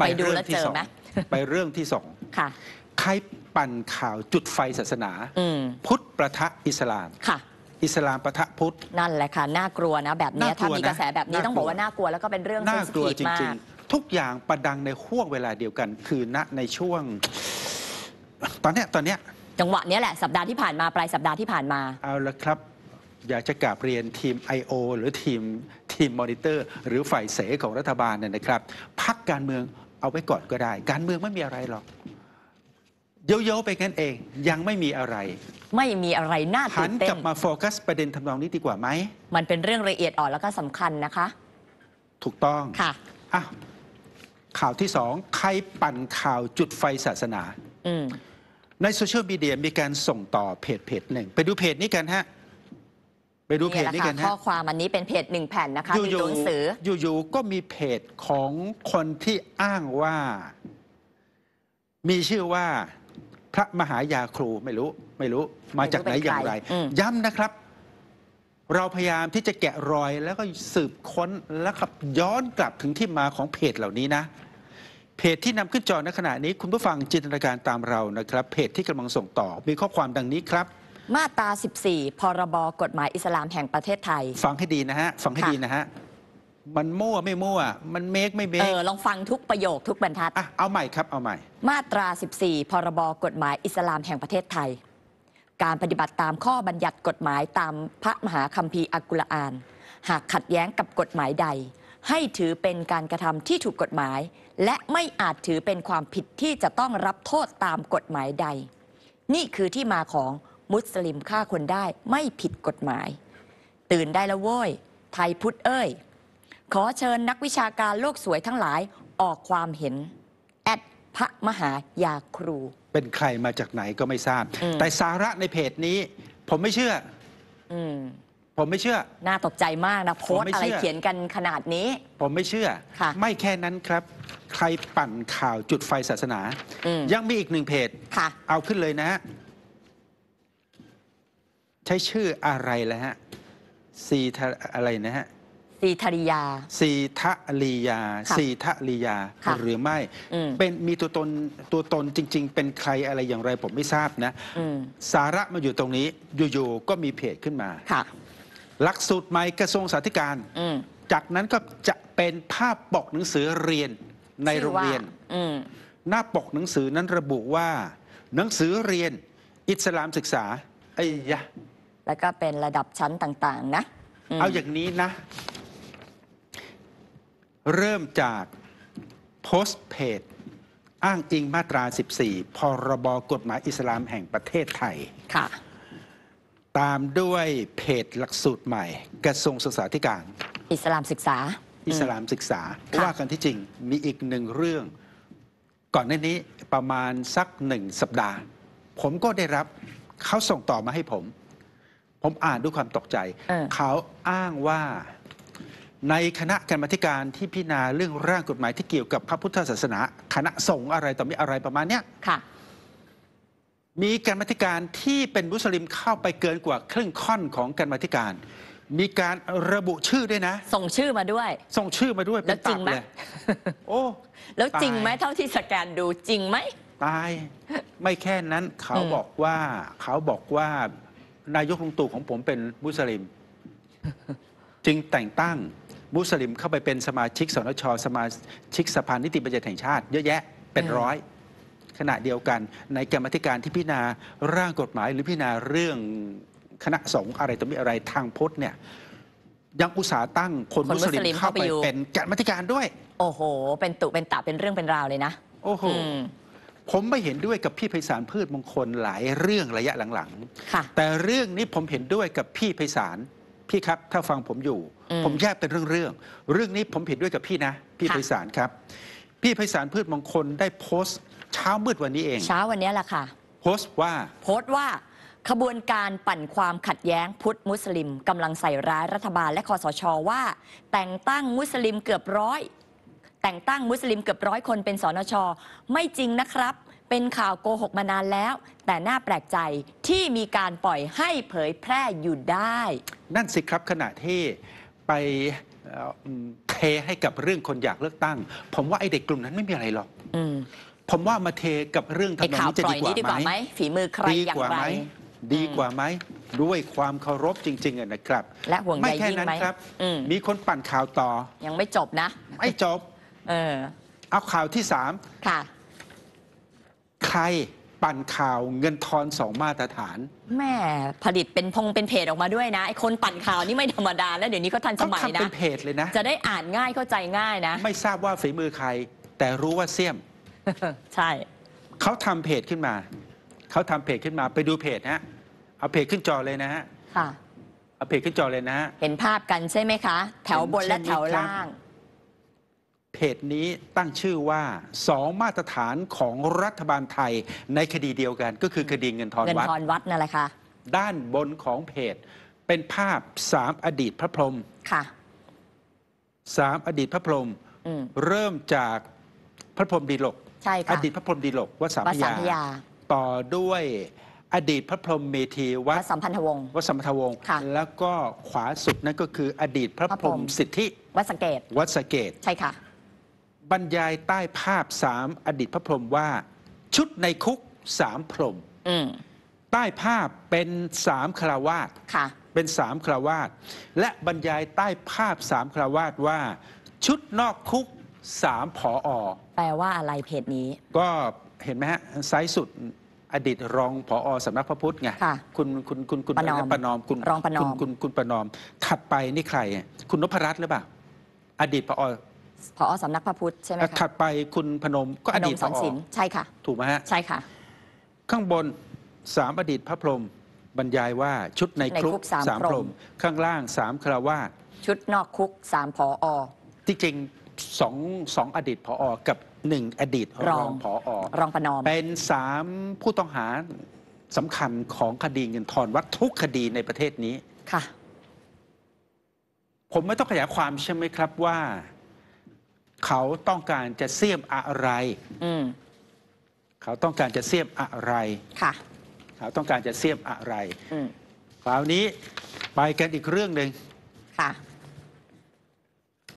ไปดูแล้วเจอไหมไปเรื่องที่สองค่ะใครปั่นข่าวจุดไฟศาสนาพุทธประทะอิสลามค่ะอิสลามประทะพุทธ นั่นแหละค่ะน่ากลัวนะแบบนี้ถ้ามีกระแสแบบนี้ต้องบอกว่าน่ากลัว แล้วก็เป็นเรื่องน่ากลัวจริงๆ ทุกอย่างประดังในห่วงเวลาเดียวกัน คือณในช่วง ตอนเนี้ยตอนเนี้ยจังหวะนี้แหละสัปดาห์ที่ผ่านมาปลายสัปดาห์ที่ผ่านมาเอาละครับ อยากจะกราบเรียนทีม I.O. หรือทีมทีมมอนิเตอร์ หรือฝ่ายเสของรัฐบาลเนี่ยนะครับพักการเมืองเอาไว้ก่อนก็ได้ การเมืองไม่มีอะไรหรอก เย้ยๆไปกันเอง ยังไม่มีอะไร ไม่มีอะไร น่าตื่นนเต้กลับมาโฟกัสประเด็นทำนองนี้ดีกว่าไหม มันเป็นเรื่องละเอียดอ่อน แล้วก็สำคัญนะคะ ถูกต้องค่ะอ่ะข่าวที่สองใครปั่นข่าวจุดไฟศาสนาในโซเชียลมีเดียมีการส่งต่อเพจเพจหนึ่ง ไปดูเพจนี้กันฮะไปดูเพจนี้กันนะข้อความอันนี้เป็นเพจหนึ่งแผ่นนะคะมีหนังสืออยู่ๆก็มีเพจของคนที่อ้างว่า มีชื่อว่าพระมหายาครูไม่รู้ไม่รู้มาจากไหนอย่างไร ย้ำนะครับ เราพยายามที่จะแกะรอย แล้วก็สืบค้นแล้วขับย้อนกลับถึงที่มาของเพจเหล่านี้นะ เพจที่นำขึ้นจอในขณะนี้ คุณผู้ฟังจินตนาการตามเรานะครับ เพจที่กำลังส่งต่อ มีข้อความดังนี้ครับมาตรา14พรบกฎหมายอิสลามแห่งประเทศไทย ฟังให้ดีนะฮะ ฟังให้ดีนะฮะ มันมั่วไม่มั่ว มันเมคไม่เมคเออ ลองฟังทุกประโยคทุกบรรทัดอ่ะเอาใหม่ครับ เอาใหม่ มาตรา14พรบกฎหมายอิสลามแห่งประเทศไทย การปฏิบัติตามข้อบัญญัติกฎหมายตามพระมหาคัมภีร์อักุรอาน หากขัดแย้งกับกฎหมายใด ให้ถือเป็นการกระทำที่ถูกกฎหมาย และไม่อาจถือเป็นความผิดที่จะต้องรับโทษตามกฎหมายใด นี่คือที่มาของมุสลิมฆ่าคนได้ไม่ผิดกฎหมาย ตื่นได้แล้วโว้ย ไทยพุทธเอ้ย ขอเชิญนักวิชาการโลกสวยทั้งหลายออกความเห็น แอดพระมหายาครู เป็นใครมาจากไหนก็ไม่ทราบ แต่สาระในเพจนี้ ผมไม่เชื่ออผมไม่เชื่อ น่าตกใจมากนะ โพสอะไรเขียนกันขนาดนี้ ผมไม่เชื่อค่ะไม่แค่นั้นครับ ใครปั่นข่าวจุดไฟศาสนายังมีอีกหนึ่งเพจเอาขึ้นเลยนะฮะใช้ชื่ออะไรแล้วฮะ สีทะอะไรนะฮะสีทริยาสีทะลียา สีทะลียาหรือไม่มเป็นมีตัวตนตัวตนจริงๆ เป็นใครอะไรอย่างไร ผมไม่ทราบนะสาระมาอยู่ตรงนี้ อยู่ๆก็มีเพจขึ้นมาหลักสูตรใหม่กระทรวงสาธการสุขจากนั้นก็จะเป็นภาพปกหนังสือเรียนในโรงเรียนหน้าปกหนังสือนั้นระบุว่า หนังสือเรียน อิสลามศึกษาไอ้ยะแล้วก็เป็นระดับชั้นต่างๆนะ เอาอย่างนี้นะ เริ่มจากโพสต์เพจอ้างอิงมาตรา 14พรบกฎหมายอิสลามแห่งประเทศไทย ค่ะ ตามด้วยเพจหลักสูตรใหม่ กระทรวงศึกษาธิการ อิสลามศึกษา อิสลามศึกษา ว่ากันที่จริงมีอีกหนึ่งเรื่อง ก่อนหน้านี้ประมาณสักหนึ่งสัปดาห์ ผมก็ได้รับเขาส่งต่อมาให้ผมผมอ่านด้วยความตกใจเขาอ้างว่า ในคณะกรรมการที่พิจารณาเรื่องร่างกฎหมายที่เกี่ยวกับพระพุทธศาสนาคณะสงฆ์อะไรต่อมีอะไรประมาณเนี้ยค่ะ มีกรรมการที่เป็นมุสลิมเข้าไปเกินกว่า ครึ่งค่อนของกรรมการ มีการระบุชื่อด้วยนะ ส่งชื่อมาด้วย ส่งชื่อมาด้วย เป็นแล้วจริตงไหมเลยโอ้แล้วจริงไหมเท่าที่สแกนดูจริงไหมตายไม่แค่นั้นเขาบอกว่าเขาบอกว่านายกลุงตู่ของผมเป็นมุสลิม จึงแต่งตั้งมุสลิมเข้าไปเป็นสมาชิกสนชสมาชิกสภานิติบัญญัติแห่งชาติ เยอะแยะเป็นร้อย ขณะเดียวกัน ในกรรมธิการที่พิจารณาร่างกฎหมายหรือพิจารณาเรื่องคณะสงฆ์อะไรต่อมีอะไรทางพุทธเนี่ยยังอุตสาห์ตั้งคนคนมุสลิมเข้าไปไปเป็นกรรมธิการด้วย โอ้โห เป็นตุเป็นตาเป็นเรื่องเป็นราวเลยนะ โอ้โหผมไม่เห็นด้วยกับพี่ไพศาลพืชมงคลหลายเรื่องระยะหลังๆ แต่เรื่องนี้ผมเห็นด้วยกับพี่ไพศาลพี่ครับถ้าฟังผมอยู่ ผมแยกเป็นเรื่องเรื่องๆเรื่องนี้ผมเห็นด้วยกับพี่นะ พี่ภัยไพศาลครับ พี่ไพศาลพืชมงคลได้โพสต์เช้ามืดวันนี้เอง เช้าวันนี้แหละค่ะโพสต์ว่า โพสต์ว่าขบวนการปั่นความขัดแย้งพุทธมุสลิมกำลังใส่ร้ายรัฐบาล และคอสช ว่า แต่งตั้งมุสลิมเกือบร้อยแต่งตั้งมุสลิมเกือบร้อยคนเป็นสนชไม่จริงนะครับ เป็นข่าวโกหกมานานแล้ว แต่น่าแปลกใจที่มีการปล่อยให้เผยแพร่อยู่ได้ นั่นสิครับขณะที่ ไปเทให้กับเรื่องคนอยากเลือกตั้ง ผมว่าไอเด็กกลุ่มนั้นไม่มีอะไรหรอกผมว่ามาเทกับเรื่องทำนองนจะดีกว่าไหมฝีมือใครอย่างไรดีกว่าไหมด้วยความเคารพจริงๆนะครับและห่วงใยยิ่งไ่นั้นครับมีคนปั่นข่าวต่อ ยังไม่จบนะ ไม่จบเออเอาข่าวที่สามค่ะ ใครปั่นข่าวเงินทอนสองมาตรฐาน แม่ผลิตเป็นพงเป็นเพจออกมาด้วยนะไอคนปั่นข่าวนี่ไม่ธรรมดาแล้วเดี๋ยวนี้ก็ทันสมัยนะต้องทำเป็นเพจเลยนะ จะได้อ่านง่ายเข้าใจง่ายนะไม่ทราบว่าฝีมือใคร แต่รู้ว่าเสี่ยม ใช่ เขาทำเพจขึ้นมา เขาทำเพจขึ้นมาไปดูเพจฮะเอาเพจขึ้นจอเลยนะฮะค่ะเอาเพจขึ้นจอเลยนะเห็นภาพกันใช่ไหมคะแถวบนและแถวล่างเพจนี้ตั้งชื่อว่าสองมาตรฐานของรัฐบาลไทยในคดีเดียวกัน ก็คือคดีเงินทอนเงินวัดทอนวัดนั่นแหละค่ะด้านบนของเพจเป็นภาพสามอดีตพระพรหมค่ะสามอดีตพระพรหมมเริ่มจากพระพรหมดีลกใช่อค่ะดีตพระพรหมดีลกวัดสามัพยายา ต่อด้วยอดีตพระพรหมเมธีวัดสัมพันธวงศ์วัดสมธวงศ์ค่ะแล้วก็ขวาสุดนั่นก็คืออดีตพระพรหมสิทธิวัดสังเกตวัดสเกตใช่ค่ะบรรยายใต้ภาพสามอดีตพระพรหมว่า ชุดในคุกสามพรหมใต้ภาพเป็นสามคราวาสเป็นสามคราวาสและบรรยายใต้ภาพสามคราวาสว่า ชุดนอกคุกสามผออแปลว่าอะไรเพจนี้ ก็เห็นไหมฮะซ้ายสุดอดีตรอง ผออสำนักพระพุทธไงคุณคุณคุณคุณประนอมประนอม คุณรองประนอมคุณคุณประนอมถัดไปนี่ใคร คุณนพรัตน์หรือเปล่าอดีตผอผอสำนักพระพุทธ ใช่ไหมคะถัดไปคุณพนมก็อดีตสอนศิลใช่ค่ะ ถูกไหมฮะใช่ค่ะข้างบนสามอดีตพระพรหมบรรยายว่าชุดในคุุกสามพรหมข้างล่างสามคราวาชุดนอกคุกสามผอที่จริงสองสองอดีตผออกับหนึ่งอดีตรองผออรองประนอมเป็นสามผู้ต้องหาสำคัญของคดีเงินทอนวัดทุกคดีในประเทศนี้ค่ะ ผมไม่ต้องขยายความใช่ไหมครับว่าเขาต้องการจะเสียมอะไรเขาต้องการจะเสียมอะไรค่ะเขาต้องการจะเสียมอะไรคราวนี้ ไปกันอีกเรื่องหนึ่งค่ะ